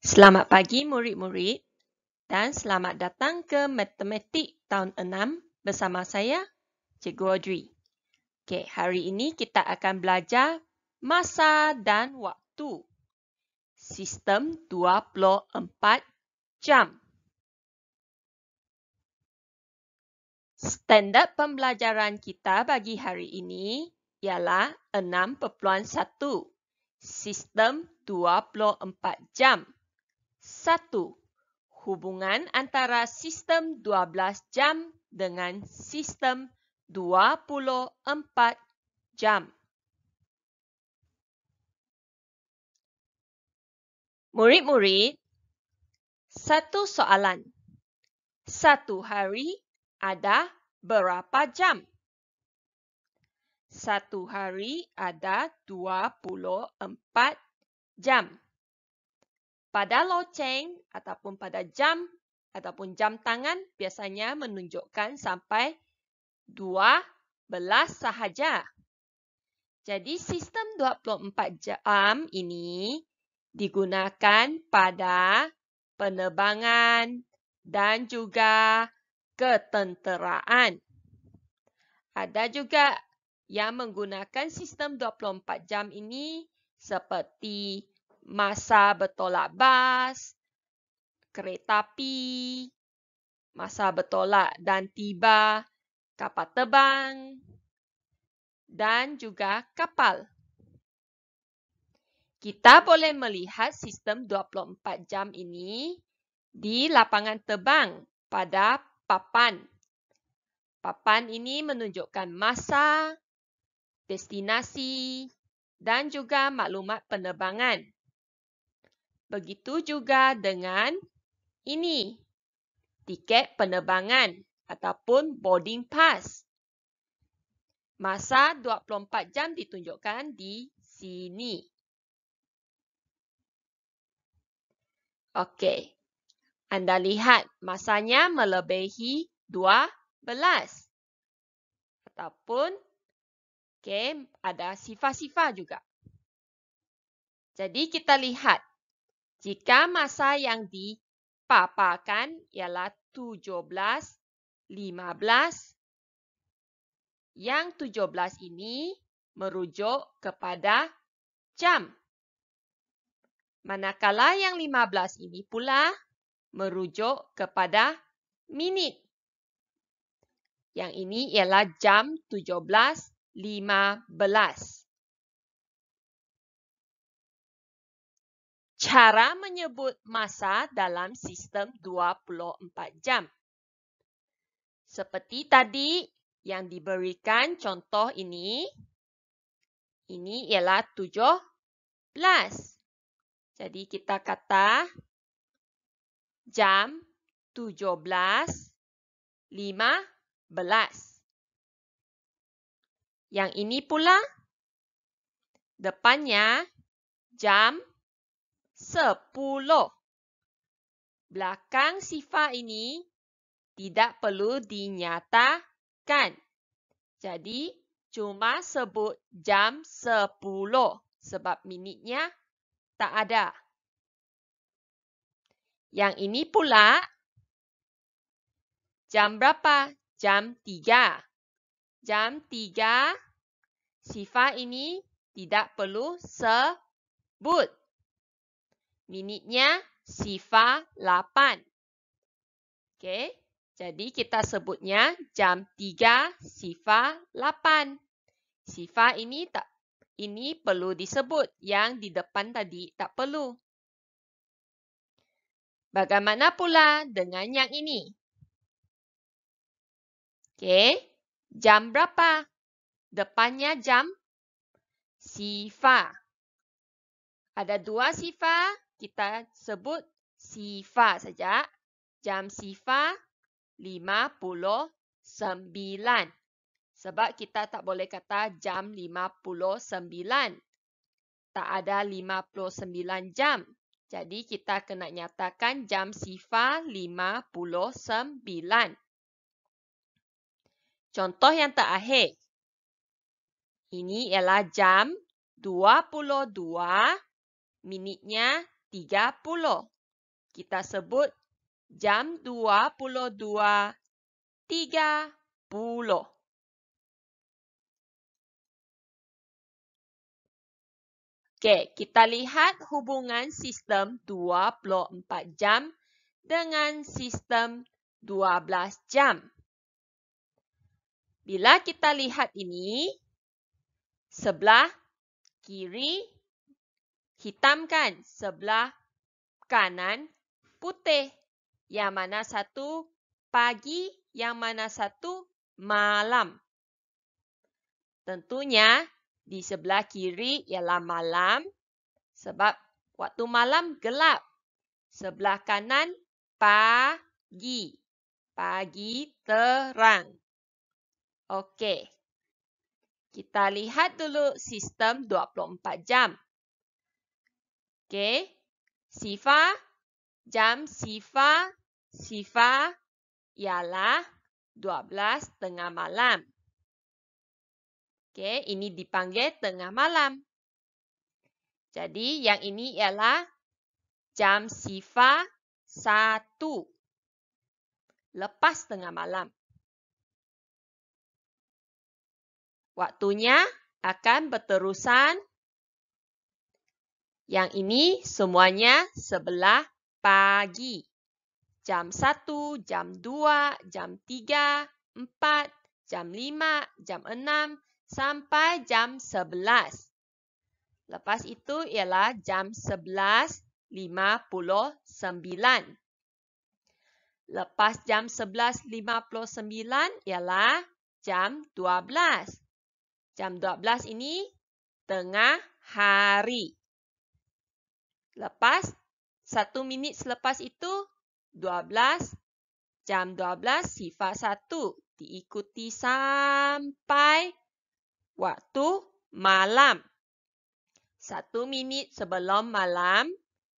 Selamat pagi murid-murid dan selamat datang ke Matematik tahun 6 bersama saya, Cikgu Audrey. Okay, hari ini kita akan belajar masa dan waktu. Sistem 24 jam. Standard pembelajaran kita bagi hari ini ialah 6.1. Sistem 24 jam. Satu Hubungan antara sistem 12 jam dengan sistem 24 jam. Murid-murid, satu soalan. Satu hari ada berapa jam? Satu hari ada 24 jam. Pada loceng ataupun pada jam ataupun jam tangan biasanya menunjukkan sampai 12 sahaja. Jadi sistem 24 jam ini digunakan pada penerbangan dan juga ketenteraan. Ada juga yang menggunakan sistem 24 jam ini seperti masa bertolak bas, kereta api, masa bertolak dan tiba kapal terbang dan juga kapal. Kita boleh melihat sistem 24 jam ini di lapangan terbang pada papan. Papan ini menunjukkan masa, destinasi dan juga maklumat penerbangan. Begitu juga dengan ini. Tiket penerbangan ataupun boarding pass. Masa 24 jam ditunjukkan di sini. Okey. Anda lihat masanya melebihi 12. Ataupun okay, ada sifat-sifat juga. Jadi kita lihat jika masa yang dipaparkan ialah 17.15, yang 17 ini merujuk kepada jam. Manakala yang 15 ini pula merujuk kepada minit. Yang ini ialah jam 17.15. cara menyebut masa dalam sistem 24 jam. Seperti tadi yang diberikan contoh ini, ini ialah 17. Jadi kita kata jam 17.15. Yang ini pula depannya jam 17.15 sepuluh. Belakang sifat ini tidak perlu dinyatakan. Jadi, cuma sebut jam sepuluh sebab minitnya tak ada. Yang ini pula, jam berapa? Jam tiga. Jam tiga, sifat ini tidak perlu sebut minitnya sifar 8. Okey, jadi kita sebutnya jam 3 sifar 8. Sifar ini tak ini perlu disebut yang di depan tadi tak perlu. Bagaimana pula dengan yang ini? Okey, jam berapa? Depannya jam sifar. Ada dua sifar, kita sebut sifar saja. Jam sifar 59. Sebab kita tak boleh kata jam 59. Tak ada 59 jam. Jadi kita kena nyatakan jam sifar 59. Contoh yang terakhir. Ini ialah jam 22 minitnya 30. Kita sebut jam 22.30. 30. Okey, kita lihat hubungan sistem 24 jam dengan sistem 12 jam. Bila kita lihat ini, sebelah kiri hitam kan sebelah kanan putih. Yang mana satu pagi, yang mana satu malam. Tentunya di sebelah kiri ialah malam sebab waktu malam gelap. Sebelah kanan pagi, pagi terang. Okey, kita lihat dulu sistem 24 jam. ¿Qué? Sifa. Jam sifa. Sifa. Ialah 12 tengah malam. Okey, ini dipanggil tengah malam. Jadi, yang ini ialah jam sifa 1. Lepas tengah malam. Waktunya akan berterusan 12. Yang ini semuanya sebelah pagi. Jam 1, jam 2, jam 3, 4, jam 5, jam 6 sampai jam 11. Lepas itu ialah jam 11.59. Lepas jam 11.59 ialah jam 12. Jam 12 ini tengah hari. Lepas, satu minit selepas itu, 12, jam 12, sifar 1. Diikuti sampai waktu malam. Satu minit sebelum malam,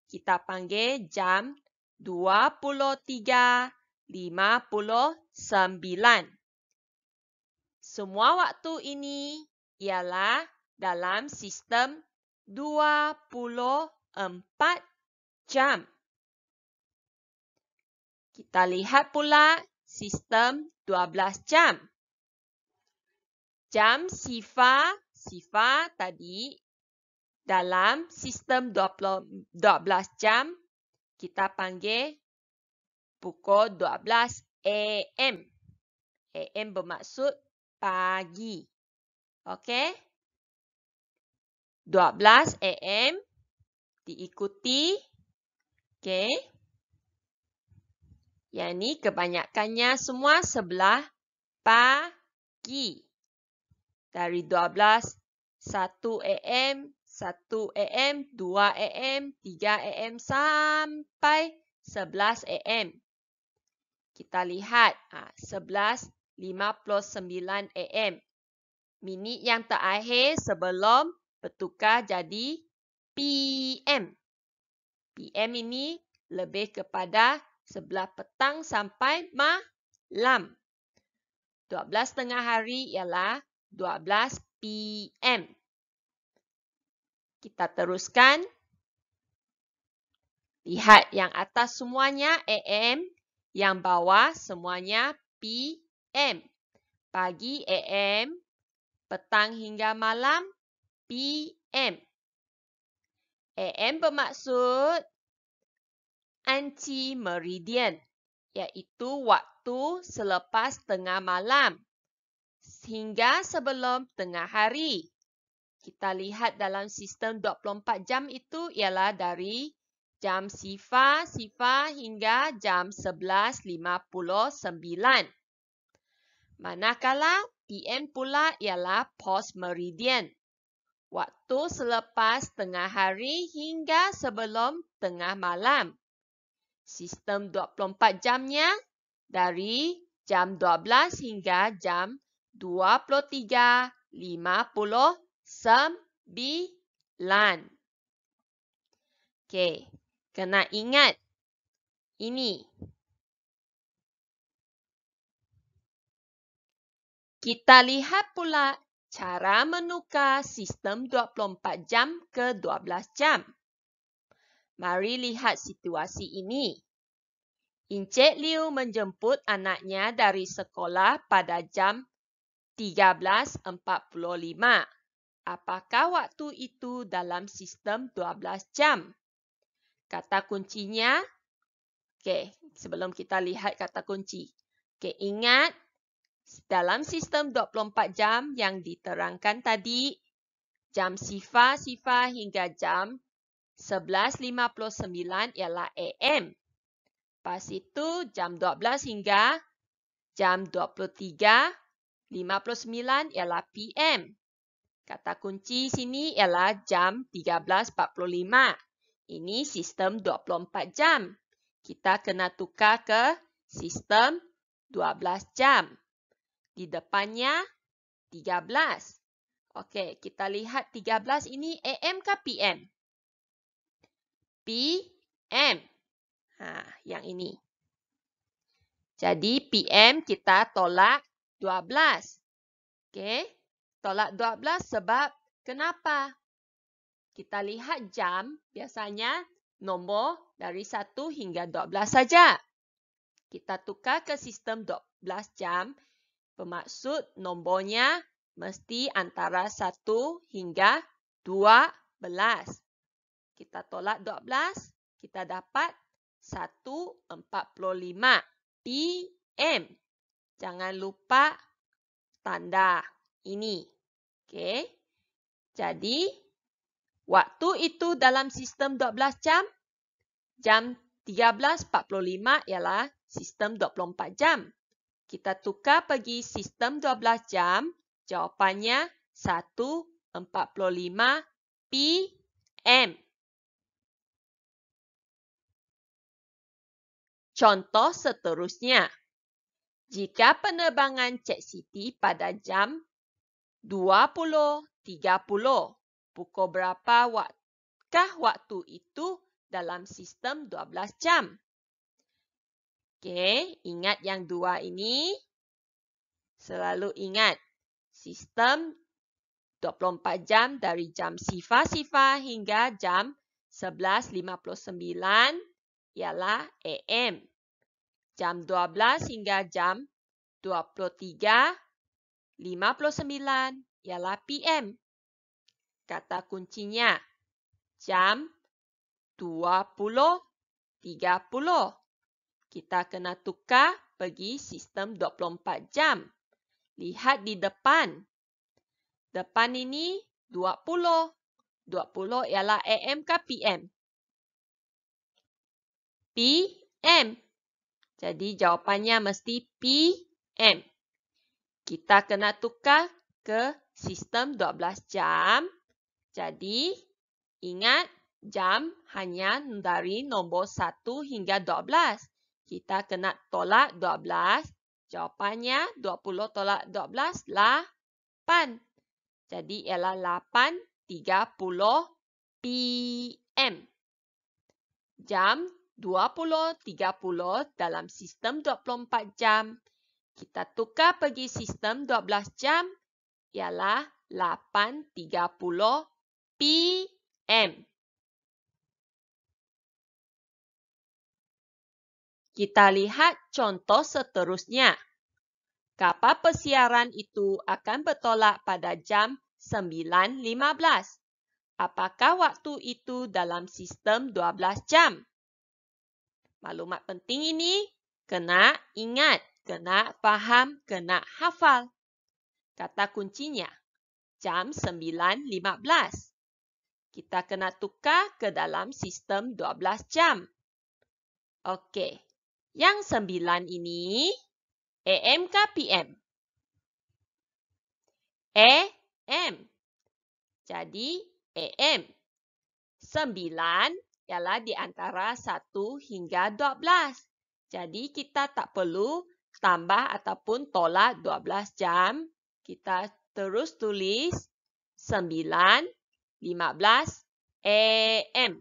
kita panggil jam 23.59. Semua waktu ini ialah dalam sistem 20 empat jam. Kita lihat pula sistem dua belas jam. Jam sifar, sifar tadi dalam sistem dua belas jam kita panggil pukul dua belas AM. AM bermaksud pagi. Okey? 12 AM diikuti okey yang ni kebanyakannya semua sebelah pagi dari 12 1 am 1 am 2 am 3 am sampai 11 am kita lihat 11 59 am minit yang terakhir sebelum bertukar jadi PM. PM ini lebih kepada sebelah petang sampai malam. 12 tengah hari ialah 12 PM. Kita teruskan. Lihat yang atas semuanya AM, yang bawah semuanya PM. Pagi AM, petang hingga malam PM. Eh, AM bermaksud anti-meridian iaitu waktu selepas tengah malam sehingga sebelum tengah hari. Kita lihat dalam sistem 24 jam itu ialah dari jam sifar, sifar hingga jam 11.59. Manakala PM pula ialah post meridian waktu selepas tengah hari hingga sebelum tengah malam. Sistem 24 jamnya dari jam 12 hingga jam 23.59. Okey, kena ingat ini. Kita lihat pula cara menukar sistem 24 jam ke 12 jam. Mari lihat situasi ini. Encik Liu menjemput anaknya dari sekolah pada jam 13.45. Apakah waktu itu dalam sistem 12 jam? Kata kuncinya, okay, sebelum kita lihat kata kunci. Okay, ingat dalam sistem 24 jam yang diterangkan tadi, jam sifar-sifar hingga jam 11.59 ialah AM. Pas itu, jam 12 hingga jam 23.59 ialah PM. Kata kunci sini ialah jam 13.45. Ini sistem 24 jam. Kita kena tukar ke sistem 12 jam. Di depannya 13. Okey, kita lihat 13 ini AM ke PM? PM. Ha, yang ini. Jadi PM kita tolak 12. Okey, tolak 12 sebab kenapa? Kita lihat jam biasanya nombor dari 1 hingga 12 saja. Kita tukar ke sistem 12 jam. Bermaksud nombornya mesti antara 1 hingga 12. Kita tolak 12, kita dapat 1.45 PM. Jangan lupa tanda ini. Okay? Jadi, waktu itu dalam sistem 12 jam, jam 13.45 ialah sistem 24 jam kita tukar pergi sistem 12 jam. Jawapannya 1.45 PM. Contoh seterusnya. Jika penerbangan Cek City pada jam 20.30, pukul berapa waktu itu dalam sistem 12 jam? Okey, ingat yang dua ini. Selalu ingat sistem 24 jam dari jam sifar-sifar hingga jam 11.59 ialah AM. Jam 12 hingga jam 23.59 ialah PM. Kata kuncinya jam 20.30 kita kena tukar pergi sistem 24 jam. Lihat di depan. Depan ini 20. 20 ialah AM ke PM? PM. Jadi jawapannya mesti PM. Kita kena tukar ke sistem 12 jam. Jadi ingat jam hanya dari nombor 1 hingga 12. Kita kena tolak 12. Jawapannya 20 tolak 12 lah 8. Jadi ialah 8.30 PM. Jam 20.30 dalam sistem 24 jam. Kita tukar pergi sistem 12 jam ialah 8.30 PM. Kita lihat contoh seterusnya. Kapal persiaran itu akan bertolak pada jam 9.15. Apakah waktu itu dalam sistem 12 jam? Maklumat penting ini kena ingat, kena faham, kena hafal. Kata kuncinya, jam 9.15. Kita kena tukar ke dalam sistem 12 jam. Okey, yang sembilan ini, AM ke PM? AM. Jadi, AM. Sembilan ialah di antara satu hingga dua belas. Jadi, kita tak perlu tambah ataupun tolak dua belas jam. Kita terus tulis sembilan lima belas AM.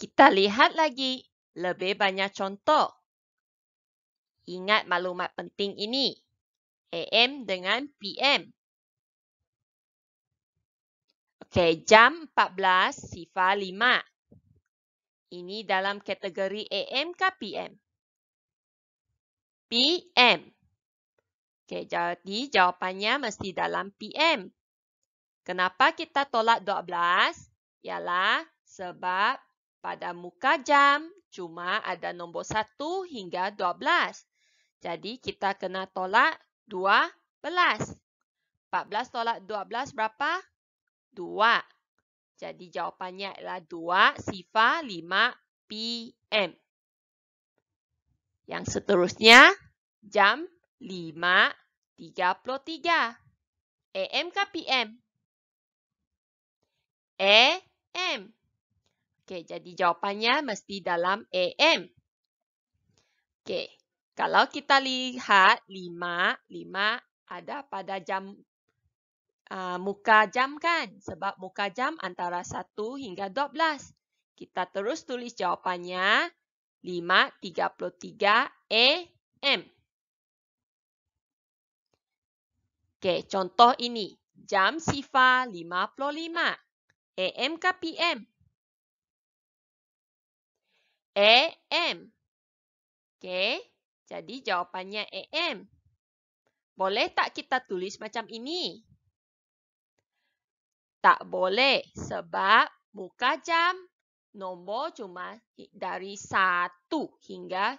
Kita lihat lagi lebih banyak contoh. Ingat maklumat penting ini. AM dengan PM. Okay, jam 14, sifar 5. Ini dalam kategori AM ke PM? PM. Okay, jadi jawapannya mesti dalam PM. Kenapa kita tolak 12? Ialah sebab pada muka jam cuma ada nombor 1 hingga 12. Jadi kita kena tolak 12. 14 tolak 12 berapa? 2. Jadi jawapannya adalah 2 sifar 5 pm. Yang seterusnya jam 5.33. AM ke PM? AM. Okey, jadi jawapannya mesti dalam AM. E Okey, kalau kita lihat 5, 5 ada pada jam uh, muka jam kan? Sebab muka jam antara 1 hingga 12. Kita terus tulis jawapannya 5.33 AM. E Okey, contoh ini. Jam sifar 55. AM ke PM? AM. E Okey, jadi jawapannya AM. E boleh tak kita tulis macam ini? Tak boleh sebab muka jam nombor cuma dari 1 hingga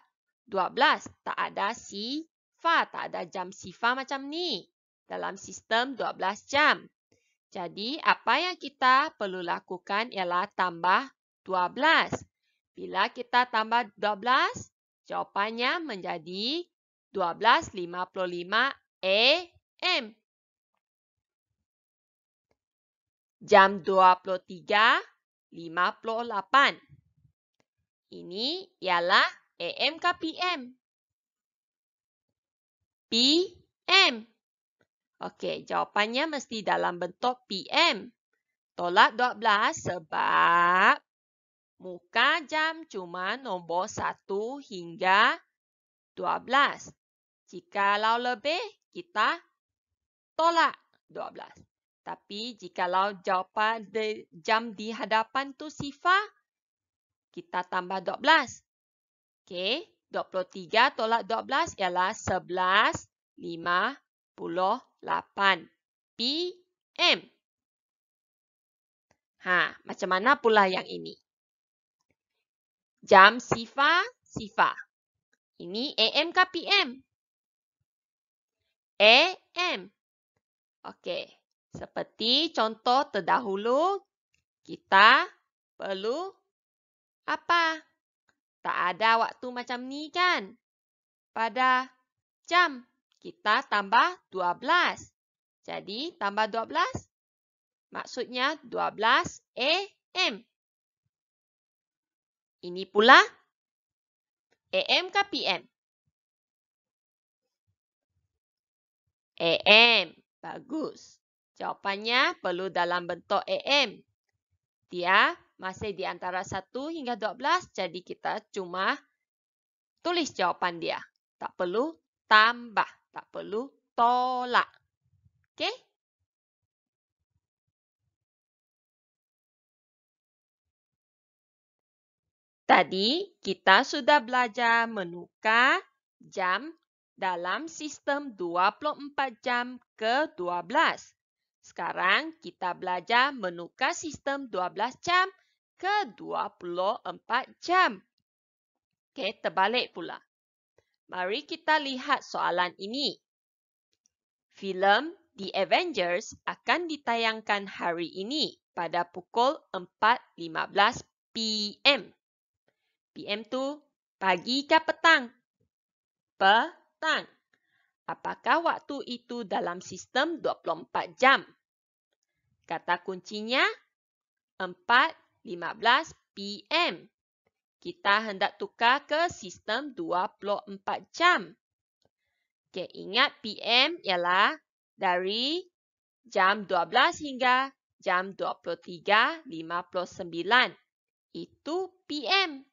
12. Tak ada sifar, tak ada jam sifar macam ni dalam sistem 12 jam. Jadi apa yang kita perlu lakukan ialah tambah bila kita tambah 12, jawapannya menjadi 12.55 AM. Jam 23.58. Ini ialah AM ke PM? PM. Okey, jawapannya mesti dalam bentuk PM. Tolak 12 sebab Muka jam cuma nombor 1 hingga 12. lau lebih, kita tolak 12. Tapi jika lau jawapan de jam di hadapan tu sifar, kita tambah 12. Okey, 23 tolak 12 ialah 11.58 PM. Ha, macam mana pula yang ini? Jam sifa sifa. Ini AM ke PM? AM. Okey. Seperti contoh terdahulu, kita perlu apa? Tak ada waktu macam ni kan? Pada jam, kita tambah 12. Jadi, tambah 12? Maksudnya 12 AM. Ini pula AM ke PM? AM. Bagus. Jawapannya perlu dalam bentuk AM. Dia masih di antara 1 hingga 12. Jadi kita cuma tulis jawapan dia. Tak perlu tambah. Tak perlu tolak. Okey? Tadi kita sudah belajar menukar jam dalam sistem 24 jam ke 12. Sekarang kita belajar menukar sistem 12 jam ke 24 jam. Okey, terbalik pula. Mari kita lihat soalan ini. Filem The Avengers akan ditayangkan hari ini pada pukul 4.15 PM. PM tu pagi ke petang? Petang. Apakah waktu itu dalam sistem 24 jam? Kata kuncinya 4.15 PM. Kita hendak tukar ke sistem 24 jam. Okay, ingat PM ialah dari jam 12 hingga jam 23.59. Itu PM.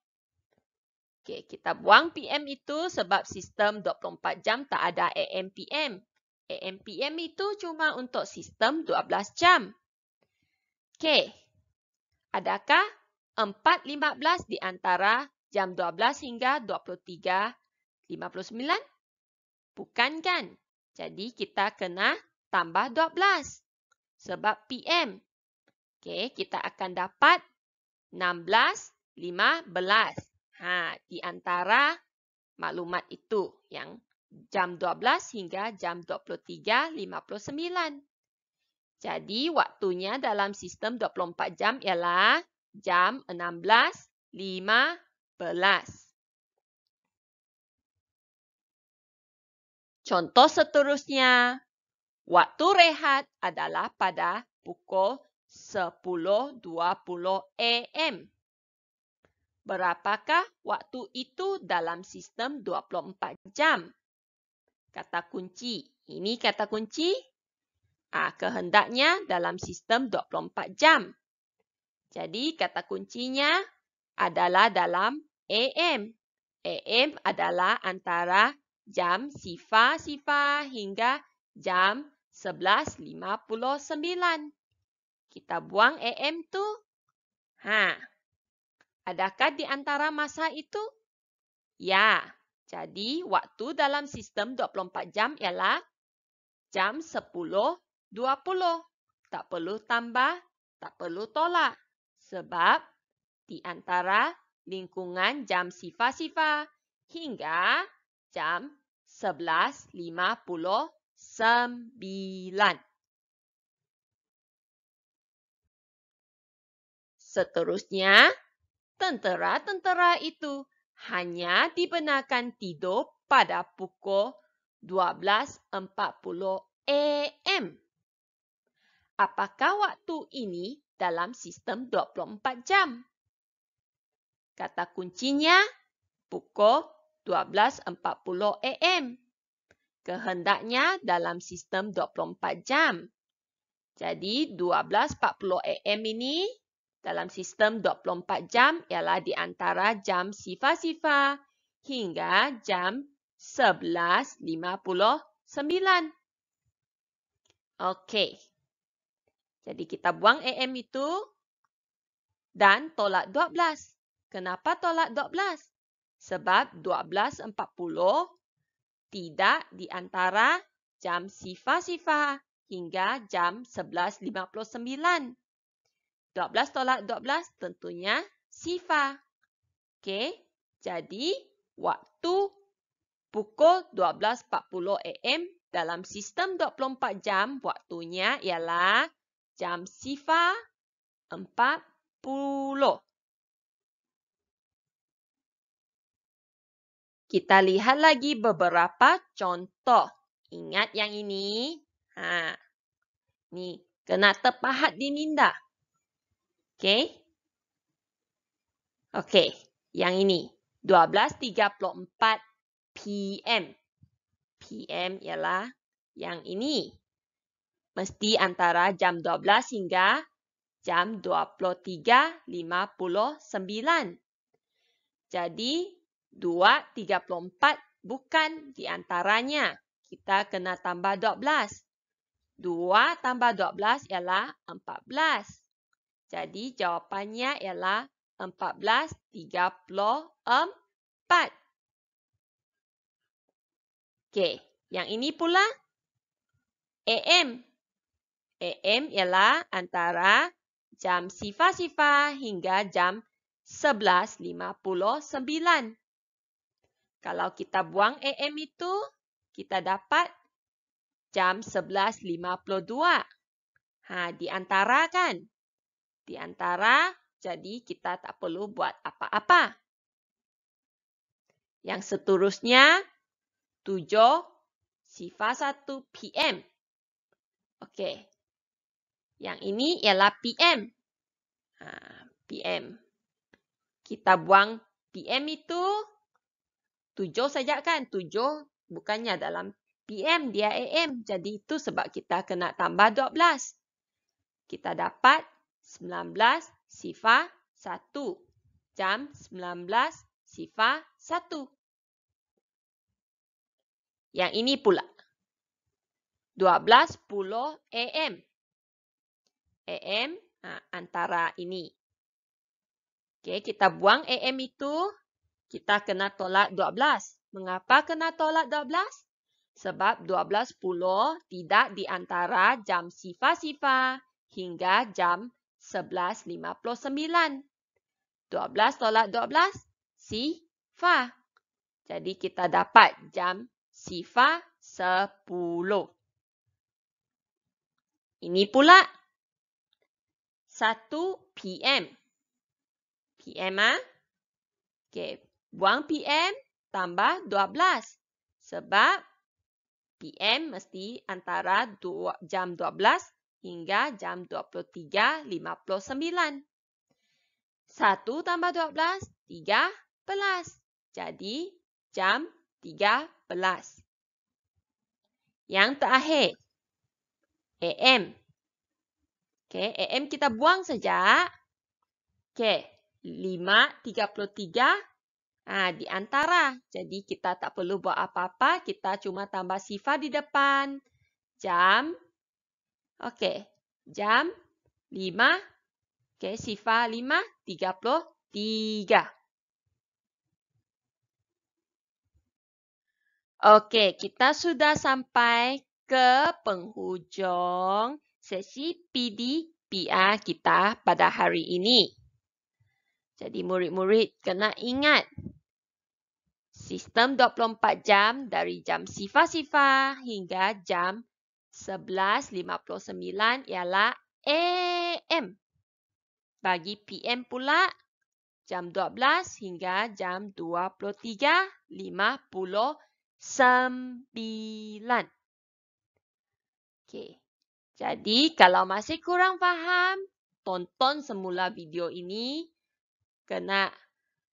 Okey, kita buang PM itu sebab sistem 24 jam tak ada AM PM. AM PM itu cuma untuk sistem 12 jam. Okey. Adakah 4.15 di antara jam 12 hingga 23.59? Bukan kan? Jadi kita kena tambah 12 sebab PM. Okey, kita akan dapat 16.15. Ha, di antara maklumat itu yang jam 12 hingga jam 23.59. Jadi waktunya dalam sistem 24 jam ialah jam 16.15. Contoh seterusnya, waktu rehat adalah pada pukul 10.20 AM. Berapakah waktu itu dalam sistem 24 jam? Kata kunci. Ini kata kunci. Ah, kehendaknya dalam sistem 24 jam. Jadi kata kuncinya adalah dalam AM. AM adalah antara jam sifar-sifar hingga jam 11.59. Kita buang AM tu. Haa. Adakah di antara masa itu? Ya, jadi waktu dalam sistem 24 jam ialah jam 10.20. Tak perlu tambah, tak perlu tolak. Sebab di antara lingkungan jam sifar-sifar hingga jam 11.59. Seterusnya, tentera-tentera itu hanya dibenarkan tidur pada pukul 12.40 AM. Apakah waktu ini dalam sistem 24 jam? Kata kuncinya, pukul 12.40 AM. Kehendaknya dalam sistem 24 jam. Jadi, 12.40 AM ini dalam sistem 24 jam ialah di antara jam sifa-sifa hingga jam 11.59. Okey. Jadi kita buang AM itu dan tolak 12. Kenapa tolak 12? Sebab 12.40 tidak di antara jam sifa-sifa hingga jam 11.59. 12 tolak 12 tentunya sifar. Okey. Jadi, waktu pukul 12.40 am dalam sistem 24 jam, waktunya ialah jam sifar 40. Kita lihat lagi beberapa contoh. Ingat yang ini. Ha. Ni, kena terpahat di minda. Okey. Okey, yang ini 12.34 PM. PM ialah yang ini. Mesti antara jam 12 hingga jam 23.59. Jadi 2.34 bukan di antaranya. Kita kena tambah 12. 2 tambah 12 ialah 14. Jadi jawapannya ialah 14.34. Okey, yang ini pula AM. AM ialah antara jam sifar-sifar hingga jam 11.59. Kalau kita buang AM itu, kita dapat jam 11.52. Ha, di antara kan? di antara. Jadi kita tak perlu buat apa-apa. Yang seterusnya, 7 sifat satu PM. Okey. Yang ini ialah PM. Ha, PM. Kita buang PM itu 7 saja kan? 7 bukannya dalam PM, dia AM. Jadi itu sebab kita kena tambah 12. Kita dapat 19 sifat 1. Jam 19 sifat 1. Yang ini pula. 12 12.10 AM. AM antara ini. okay kita buang AM itu. Kita kena tolak 12. Mengapa kena tolak 12? Sebab 12.10 tidak di antara jam sifat-sifat hingga jam 19. 12 tolak 12, sifa. Jadi kita dapat jam si sifa 10. Ini pula 1 PM. PM ah? Okey, buang PM tambah 12. Sebab PM mesti antara 2, jam hingga jam 23.59. 1 tambah 12, 13. Jadi, jam 13. Yang terakhir, AM. Okay, AM kita buang saja. Okay, 5.33. Ah, ha, di antara. Jadi kita tak perlu buat apa-apa. Kita cuma tambah sifar di depan. Jam 23.59. Okey. Jam 5. Okey, sifar 5 33. Okey, kita sudah sampai ke penghujung sesi PD PA kita pada hari ini. Jadi murid-murid kena ingat sistem 24 jam dari jam sifar-sifar hingga jam 5.33. 11.59 ialah AM. Bagi PM pula, jam 12 hingga jam 23.59. Okay. Jadi, kalau masih kurang faham, tonton semula video ini. Kena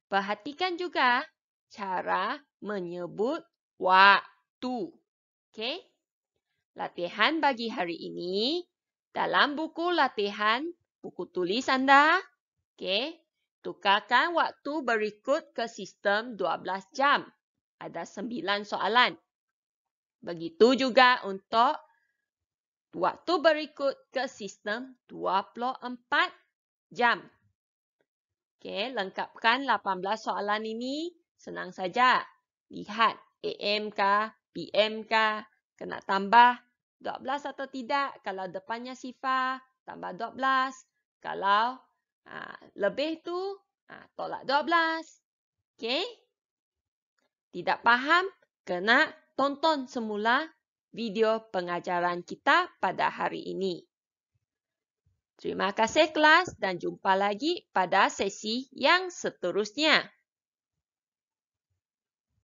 perhatikan juga cara menyebut waktu. Okay latihan bagi hari ini dalam buku latihan buku tulis anda. okay? tukarkan waktu berikut ke sistem 12 jam. Ada 9 soalan. Begitu juga untuk waktu berikut ke sistem 24 jam. Okay, lengkapkan 18 soalan ini senang saja. Lihat AM kah, PM kah, kena tambah 12 atau tidak. Kalau depannya sifar, tambah 12. Kalau ha, lebih tu, ha, tolak 12. Okey? Tidak faham? Kena tonton semula video pengajaran kita pada hari ini. Terima kasih kelas dan jumpa lagi pada sesi yang seterusnya.